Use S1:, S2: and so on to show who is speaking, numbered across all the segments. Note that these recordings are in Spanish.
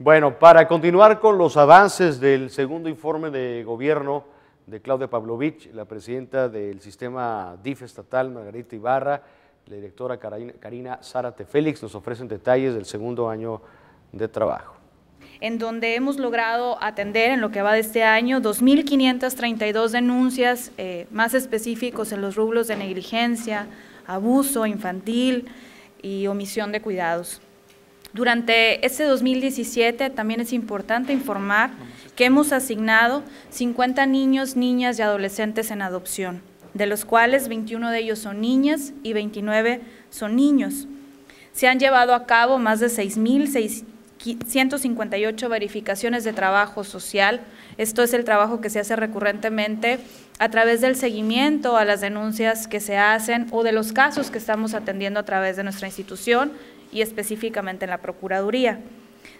S1: Bueno, para continuar con los avances del segundo informe de gobierno de Claudia Pavlovich, la presidenta del sistema DIF estatal, Margarita Ibarra, la directora Karina Zárate Félix, nos ofrecen detalles del segundo año de trabajo
S2: en donde hemos logrado atender en lo que va de este año 2.532 denuncias, eh, más específicos en los rubros de negligencia, abuso infantil y omisión de cuidados. Durante este 2017 también es importante informar que hemos asignado 50 niños, niñas y adolescentes en adopción, de los cuales 21 de ellos son niñas y 29 son niños. Se han llevado a cabo más de 6.600 158 verificaciones de trabajo social. Esto es el trabajo que se hace recurrentemente a través del seguimiento a las denuncias que se hacen o de los casos que estamos atendiendo a través de nuestra institución y específicamente en la Procuraduría.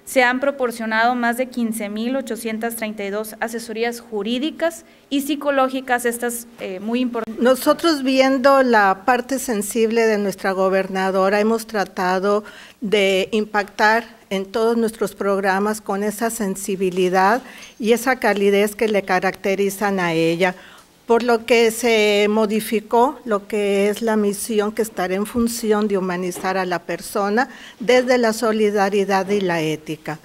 S2: Se han proporcionado más de 15.832 asesorías jurídicas y psicológicas, estas eh, muy importantes.
S3: Nosotros viendo la parte sensible de nuestra gobernadora, hemos tratado de impactar en todos nuestros programas con esa sensibilidad y esa calidez que le caracterizan a ella, por lo que se modificó lo que es la misión que estará en función de humanizar a la persona desde la solidaridad y la ética.